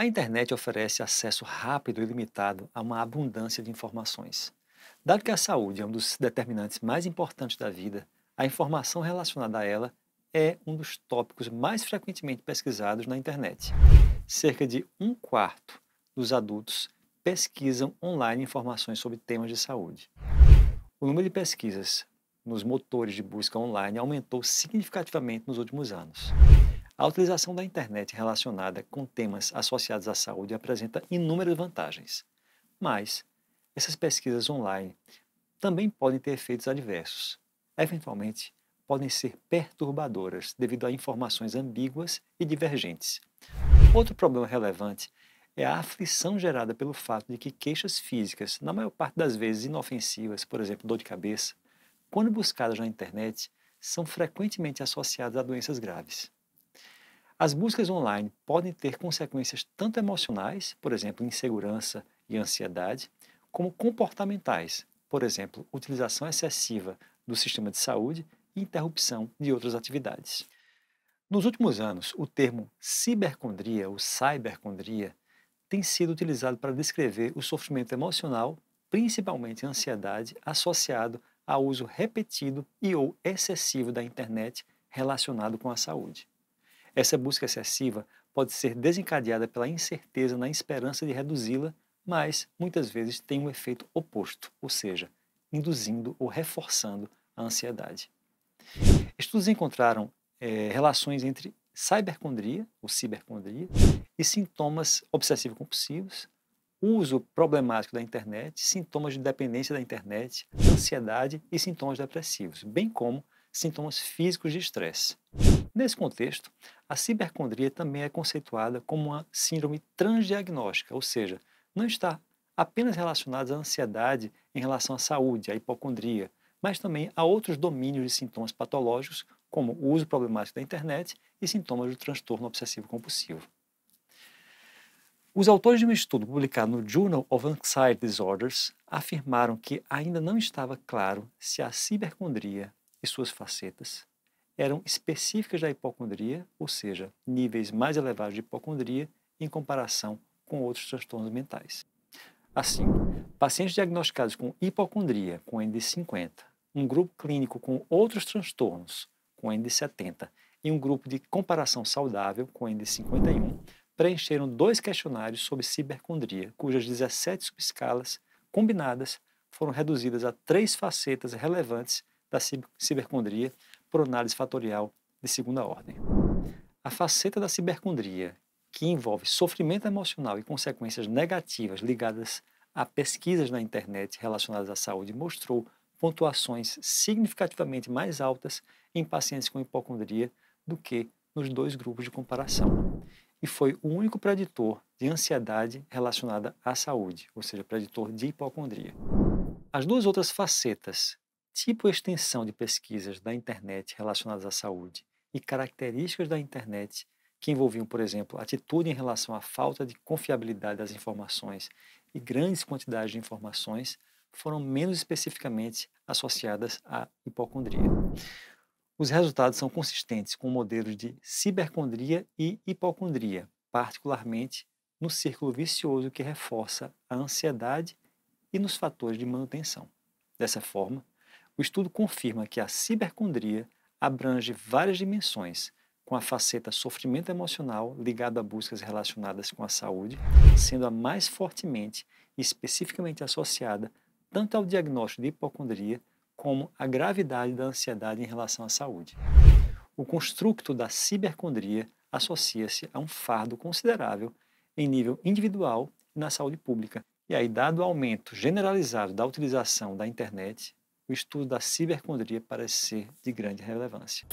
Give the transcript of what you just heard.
A internet oferece acesso rápido e limitado a uma abundância de informações. Dado que a saúde é um dos determinantes mais importantes da vida, a informação relacionada a ela é um dos tópicos mais frequentemente pesquisados na internet. Cerca de um quarto dos adultos pesquisam online informações sobre temas de saúde. O número de pesquisas nos motores de busca online aumentou significativamente nos últimos anos. A utilização da internet relacionada com temas associados à saúde apresenta inúmeras vantagens. Mas essas pesquisas online também podem ter efeitos adversos. Eventualmente, podem ser perturbadoras devido a informações ambíguas e divergentes. Outro problema relevante é a aflição gerada pelo fato de que queixas físicas, na maior parte das vezes inofensivas, por exemplo, dor de cabeça, quando buscadas na internet, são frequentemente associadas a doenças graves. As buscas online podem ter consequências tanto emocionais, por exemplo, insegurança e ansiedade, como comportamentais, por exemplo, utilização excessiva do sistema de saúde e interrupção de outras atividades. Nos últimos anos, o termo cibercondria ou cybercondria tem sido utilizado para descrever o sofrimento emocional, principalmente a ansiedade, associado ao uso repetido e ou excessivo da internet relacionado com a saúde. Essa busca excessiva pode ser desencadeada pela incerteza na esperança de reduzi-la, mas muitas vezes tem um efeito oposto, ou seja, induzindo ou reforçando a ansiedade. Estudos encontraram é, relações entre cybercondria, ou cibercondria, e sintomas obsessivo-compulsivos, uso problemático da internet, sintomas de dependência da internet, ansiedade e sintomas depressivos, bem como sintomas físicos de estresse. Nesse contexto, a cibercondria também é conceituada como uma síndrome transdiagnóstica, ou seja, não está apenas relacionada à ansiedade em relação à saúde, à hipocondria, mas também a outros domínios de sintomas patológicos, como o uso problemático da internet e sintomas do transtorno obsessivo-compulsivo. Os autores de um estudo publicado no Journal of Anxiety Disorders afirmaram que ainda não estava claro se a cibercondria e suas facetas eram específicas da hipocondria, ou seja, níveis mais elevados de hipocondria em comparação com outros transtornos mentais. Assim, pacientes diagnosticados com hipocondria com ND50, um grupo clínico com outros transtornos com ND70 e um grupo de comparação saudável com ND51 preencheram dois questionários sobre cibercondria, cujas 17 subescalas combinadas foram reduzidas a três facetas relevantes da cibercondria por análise fatorial de segunda ordem. A faceta da cibercondria, que envolve sofrimento emocional e consequências negativas ligadas a pesquisas na internet relacionadas à saúde, mostrou pontuações significativamente mais altas em pacientes com hipocondria do que nos dois grupos de comparação. E foi o único preditor de ansiedade relacionada à saúde, ou seja, preditor de hipocondria. As duas outras facetas tipo e extensão de pesquisas da internet relacionadas à saúde e características da internet que envolviam, por exemplo, atitude em relação à falta de confiabilidade das informações e grandes quantidades de informações, foram menos especificamente associadas à hipocondria. Os resultados são consistentes com modelos de cibercondria e hipocondria, particularmente no círculo vicioso que reforça a ansiedade e nos fatores de manutenção. Dessa forma, o estudo confirma que a cibercondria abrange várias dimensões, com a faceta sofrimento emocional ligado a buscas relacionadas com a saúde, sendo a mais fortemente e especificamente associada tanto ao diagnóstico de hipocondria como à gravidade da ansiedade em relação à saúde. O construto da cibercondria associa-se a um fardo considerável em nível individual e na saúde pública. E aí, dado o aumento generalizado da utilização da internet, o estudo da cibercondria parece ser de grande relevância.